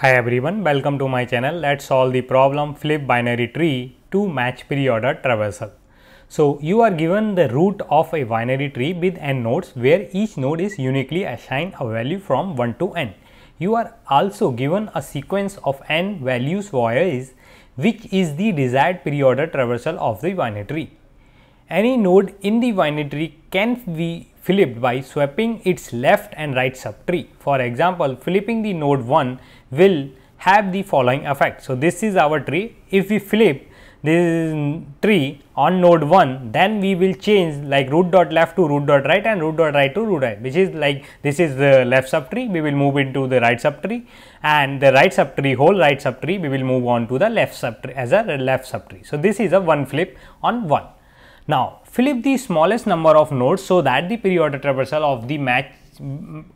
Hi everyone, welcome to my channel. Let's solve the problem flip binary tree to match pre-order traversal. So you are given the root of a binary tree with n nodes where each node is uniquely assigned a value from 1 to n. You are also given a sequence of n values is which is the desired pre-order traversal of the binary tree. Any node in the binary tree can be flipped by swapping its left and right subtree. For example, flipping the node 1 will have the following effect. So, this is our tree. If we flip this tree on node 1, then we will change like root dot left to root dot right and root dot right to root right, which is like this is the left subtree, we will move into the right subtree and the right subtree, whole right subtree, we will move on to the left subtree as a left subtree. So, this is a one flip on 1. Now, flip the smallest number of nodes so that the periodic traversal of the match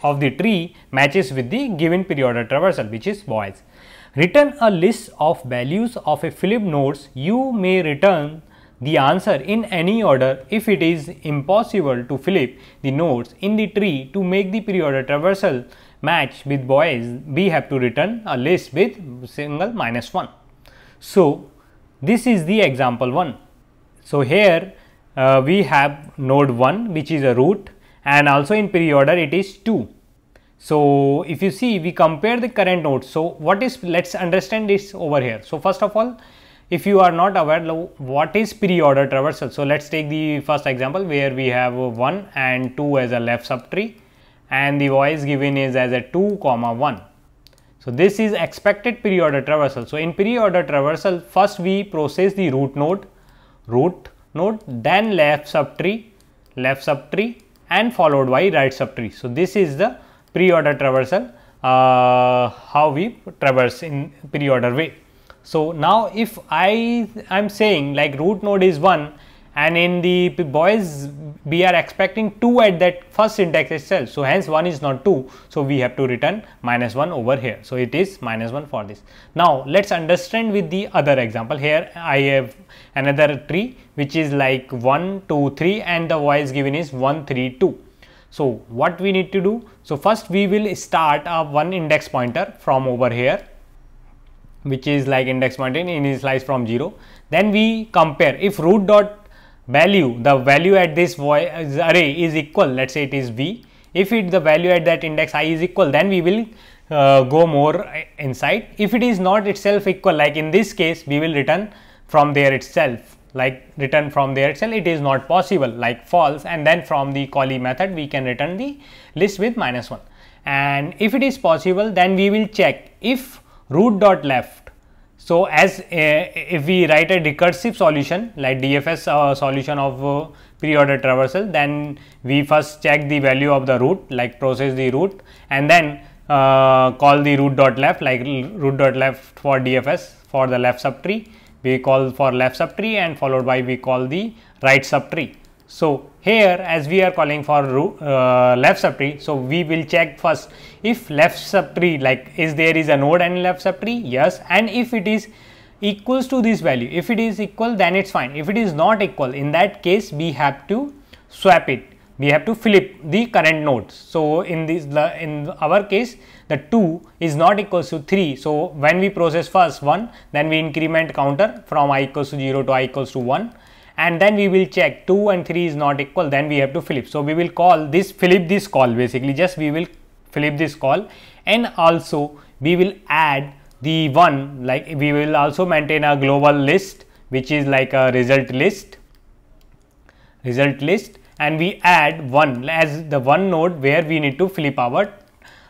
of the tree matches with the given of traversal which is boys. Return a list of values of a flip nodes. You may return the answer in any order if it is impossible to flip the nodes in the tree to make the of traversal match with boys we have to return a list with single minus 1. So, this is the example 1. So, here uh, we have node 1 which is a root and also in pre-order order it is 2. So if you see we compare the current nodes. So what is let's understand this over here. So first of all if you are not aware what is is order traversal. So let's take the first example where we have 1 and 2 as a left subtree and the voice given is as a 2 comma 1. So this is expected pre order traversal. So in pre order traversal first we process the root node, root node then left subtree, left subtree and followed by right subtree. So, this is the pre-order traversal uh, how we traverse in pre-order way. So, now if I am saying like root node is 1 and in the boys we are expecting 2 at that first index itself so hence 1 is not 2 so we have to return minus 1 over here so it is minus 1 for this now let's understand with the other example here i have another tree which is like 1 2 3 and the boys given is 1 3 2 so what we need to do so first we will start a one index pointer from over here which is like index pointing in slice from 0 then we compare if root dot value the value at this array is equal let's say it is v if it the value at that index i is equal then we will uh, go more uh, inside if it is not itself equal like in this case we will return from there itself like return from there itself it is not possible like false and then from the callee method we can return the list with minus 1 and if it is possible then we will check if root dot left so, as uh, if we write a recursive solution like DFS uh, solution of uh, pre-order traversal, then we first check the value of the root like process the root and then uh, call the root dot left like root dot left for DFS for the left subtree. We call for left subtree and followed by we call the right subtree. So here as we are calling for uh, left subtree, so we will check first if left subtree like is there is a node and left subtree, yes and if it is equals to this value, if it is equal then it's fine, if it is not equal in that case we have to swap it, we have to flip the current nodes. So in this in our case the 2 is not equals to 3, so when we process first 1 then we increment counter from i equals to 0 to i equals to 1 and then we will check 2 and 3 is not equal then we have to flip. So, we will call this flip this call basically just we will flip this call and also we will add the one like we will also maintain a global list which is like a result list result list and we add one as the one node where we need to flip our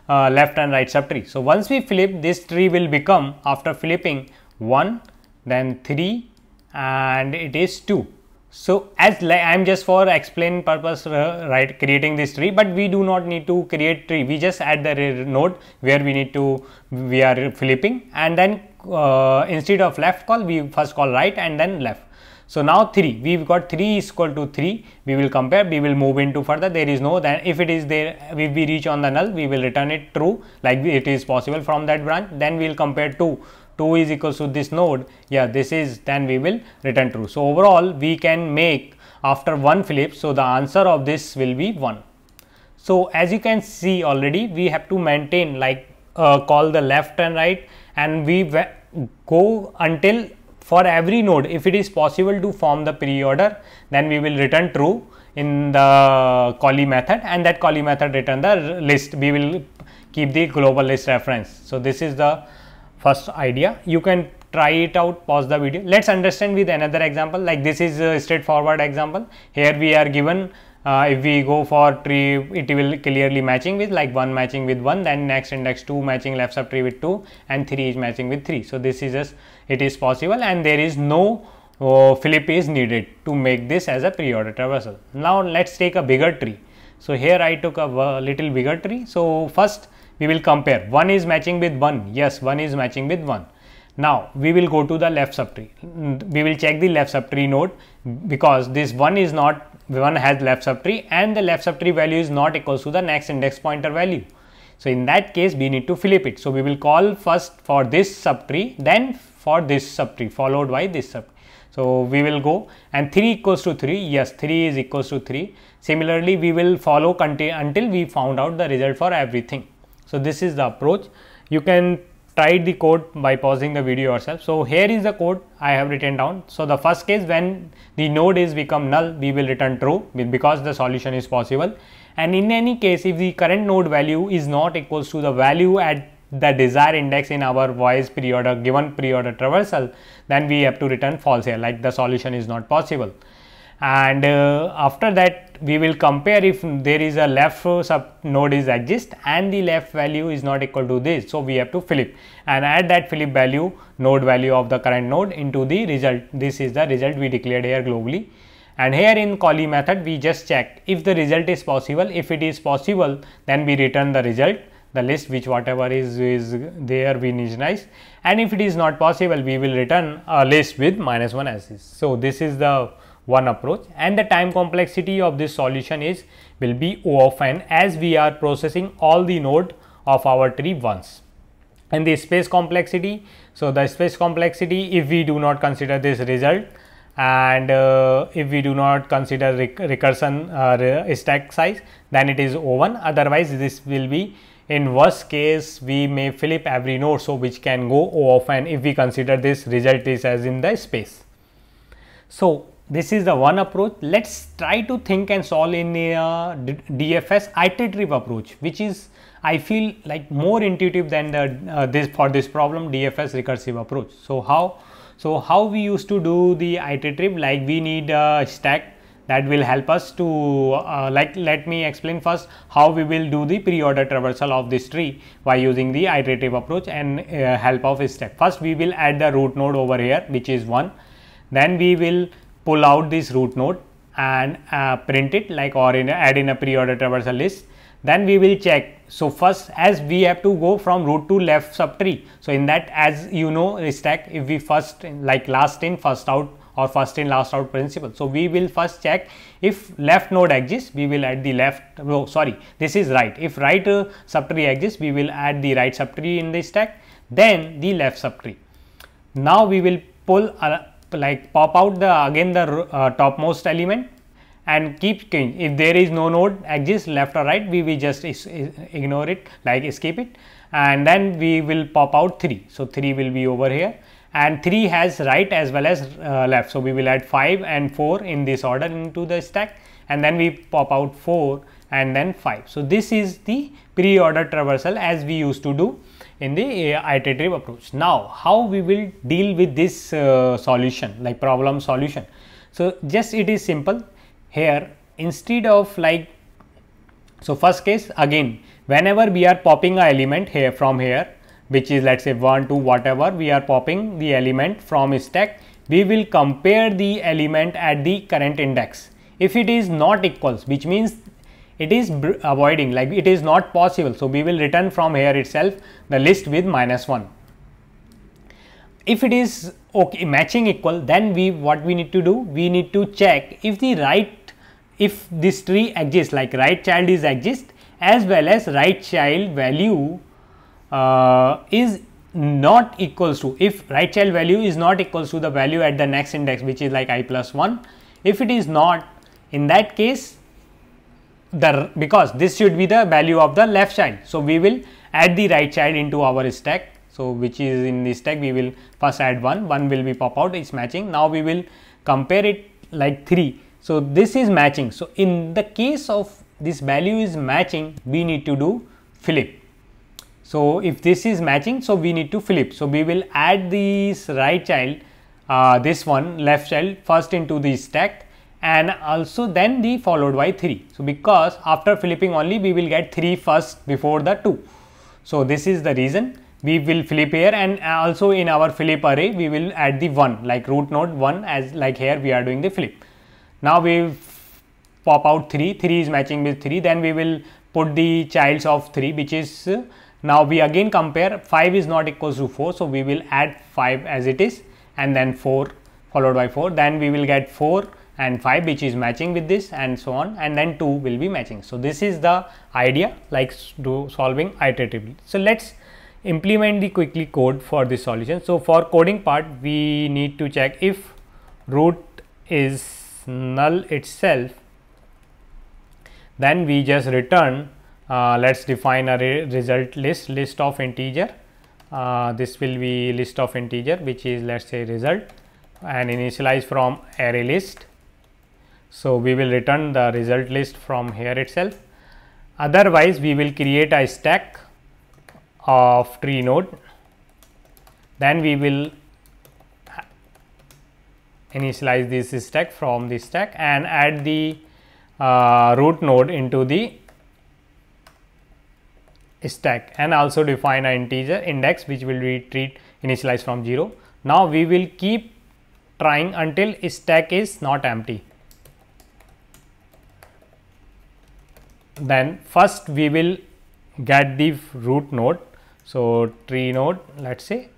uh, left and right subtree. So, once we flip this tree will become after flipping 1 then 3 and it is 2. So as I am just for explain purpose uh, right creating this tree but we do not need to create tree we just add the node where we need to we are flipping and then uh, instead of left call we first call right and then left. So now 3 we've got 3 is equal to 3 we will compare we will move into further there is no then if it is there if we reach on the null we will return it true like it is possible from that branch then we will compare 2 2 is equals to this node yeah this is then we will return true so overall we can make after one flip so the answer of this will be 1 so as you can see already we have to maintain like uh, call the left and right and we go until for every node if it is possible to form the pre-order then we will return true in the call method and that call method return the list we will keep the global list reference so this is the first idea. You can try it out, pause the video. Let's understand with another example. Like this is a straightforward example. Here we are given uh, if we go for tree it will clearly matching with like one matching with one then next index two matching left subtree with two and three is matching with three so this is just it is possible and there is no uh, flip is needed to make this as a pre-order traversal now let's take a bigger tree so here i took a, a little bigger tree so first we will compare. 1 is matching with 1. Yes, 1 is matching with 1. Now, we will go to the left subtree. We will check the left subtree node because this 1 is not, 1 has left subtree and the left subtree value is not equals to the next index pointer value. So, in that case, we need to flip it. So, we will call first for this subtree, then for this subtree followed by this sub. So, we will go and 3 equals to 3, yes 3 is equals to 3. Similarly, we will follow until we found out the result for everything. So this is the approach. You can try the code by pausing the video yourself. So here is the code I have written down. So the first case when the node is become null, we will return true because the solution is possible. And in any case, if the current node value is not equals to the value at the desired index in our voice pre or given pre-order traversal, then we have to return false here like the solution is not possible and uh, after that we will compare if there is a left sub node is exist and the left value is not equal to this so we have to flip and add that flip value node value of the current node into the result this is the result we declared here globally and here in Collie method we just check if the result is possible if it is possible then we return the result the list which whatever is is there we initialize and if it is not possible we will return a list with minus 1 as is so this is the one approach and the time complexity of this solution is will be O of n as we are processing all the node of our tree once. And the space complexity, so the space complexity if we do not consider this result and uh, if we do not consider rec recursion uh, stack size then it is O1 otherwise this will be in worst case we may flip every node so which can go O of n if we consider this result is as in the space. So this is the one approach. Let's try to think and solve in a uh, DFS iterative approach, which is I feel like more intuitive than the uh, this for this problem DFS recursive approach. So how so how we used to do the iterative like we need a stack that will help us to uh, like let me explain first how we will do the pre-order traversal of this tree by using the iterative approach and uh, help of a stack. First we will add the root node over here which is one. Then we will pull out this root node and uh, print it like or in a, add in a pre-order traversal list then we will check so first as we have to go from root to left subtree so in that as you know stack if we first like last in first out or first in last out principle so we will first check if left node exists we will add the left row oh, sorry this is right if right uh, subtree exists we will add the right subtree in the stack then the left subtree now we will pull uh, like pop out the again the uh, topmost element and keep going. If there is no node exists left or right, we will just ignore it like escape it and then we will pop out 3. So, 3 will be over here and 3 has right as well as uh, left. So, we will add 5 and 4 in this order into the stack and then we pop out 4 and then 5. So, this is the pre-order traversal as we used to do in the iterative approach. Now, how we will deal with this uh, solution, like problem solution. So, just it is simple here instead of like, so first case again, whenever we are popping a element here from here, which is let's say 1, to whatever, we are popping the element from stack, we will compare the element at the current index. If it is not equals, which means it is avoiding like it is not possible. So, we will return from here itself the list with minus 1. If it is okay matching equal then we what we need to do we need to check if the right if this tree exists like right child is exist as well as right child value uh, is not equals to if right child value is not equals to the value at the next index which is like i plus 1 if it is not in that case the because this should be the value of the left side. So, we will add the right side into our stack. So, which is in the stack we will first add 1, 1 will be pop out It's matching. Now, we will compare it like 3. So, this is matching. So, in the case of this value is matching, we need to do flip. So, if this is matching, so we need to flip. So, we will add this right child, uh, this one left child first into the stack and also then the followed by 3. So, because after flipping only we will get 3 first before the 2. So, this is the reason we will flip here and uh, also in our flip array we will add the 1 like root node 1 as like here we are doing the flip. Now, we pop out 3, 3 is matching with 3 then we will put the childs of 3 which is uh, now we again compare 5 is not equals to 4. So, we will add 5 as it is and then 4 followed by 4 then we will get 4 and 5 which is matching with this and so on and then 2 will be matching. So, this is the idea like do solving iteratively. So, let us implement the quickly code for this solution. So, for coding part we need to check if root is null itself then we just return uh, let us define a re result list list of integer uh, this will be list of integer which is let us say result and initialize from array list so, we will return the result list from here itself. Otherwise, we will create a stack of tree node. Then we will initialize this stack from the stack and add the uh, root node into the stack and also define an integer index which will be treat initialized from 0. Now, we will keep trying until stack is not empty. then first we will get the root node. So, tree node let us say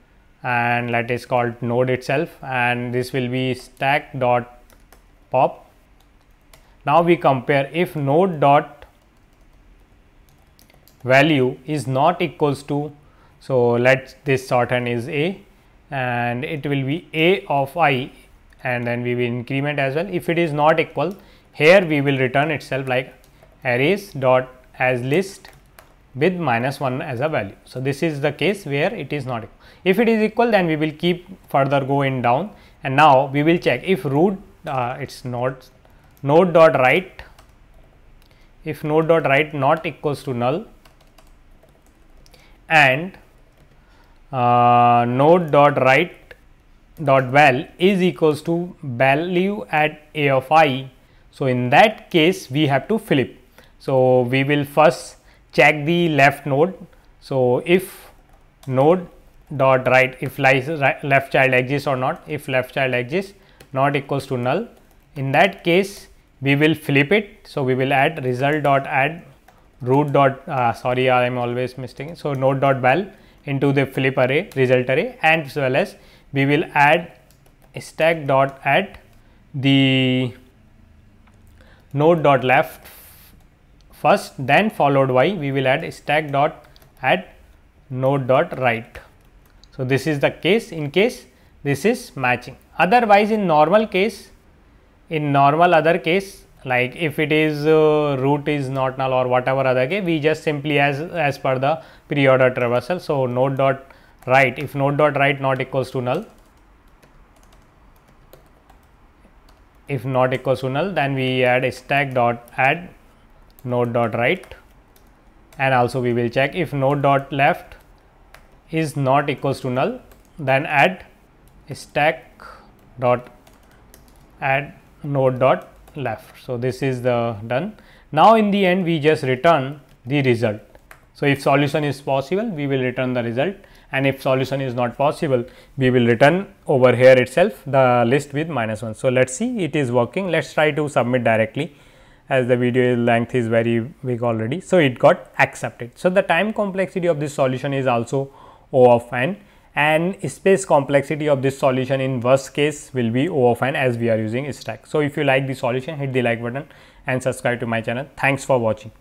and let called node itself and this will be stack dot pop. Now, we compare if node dot value is not equals to. So, let this shorten is a and it will be a of i and then we will increment as well if it is not equal here we will return itself like arrays dot as list with minus 1 as a value. So, this is the case where it is not equal. If it is equal then we will keep further going down and now we will check if root uh, it is not node dot write if node dot write not equals to null and uh, node dot write dot val is equals to value at a of i. So, in that case we have to flip so, we will first check the left node. So, if node dot right if left child exists or not if left child exists not equals to null in that case we will flip it so we will add result dot add root dot uh, sorry i am always mistaking. so node dot val into the flip array result array and as well as we will add stack dot at the node dot left first then followed by we will add stack dot add node dot write. So, this is the case in case this is matching otherwise in normal case in normal other case like if it is uh, root is not null or whatever other case we just simply as as per the pre-order traversal. So, node dot write if node dot write not equals to null if not equals to null then we add stack dot add node dot right and also we will check if node dot left is not equals to null then add stack dot add node dot left. So, this is the done. Now, in the end we just return the result. So, if solution is possible we will return the result and if solution is not possible we will return over here itself the list with minus 1. So, let us see it is working let us try to submit directly as the video length is very big already. So it got accepted. So the time complexity of this solution is also O of n and space complexity of this solution in worst case will be O of n as we are using stack. So if you like the solution hit the like button and subscribe to my channel. Thanks for watching.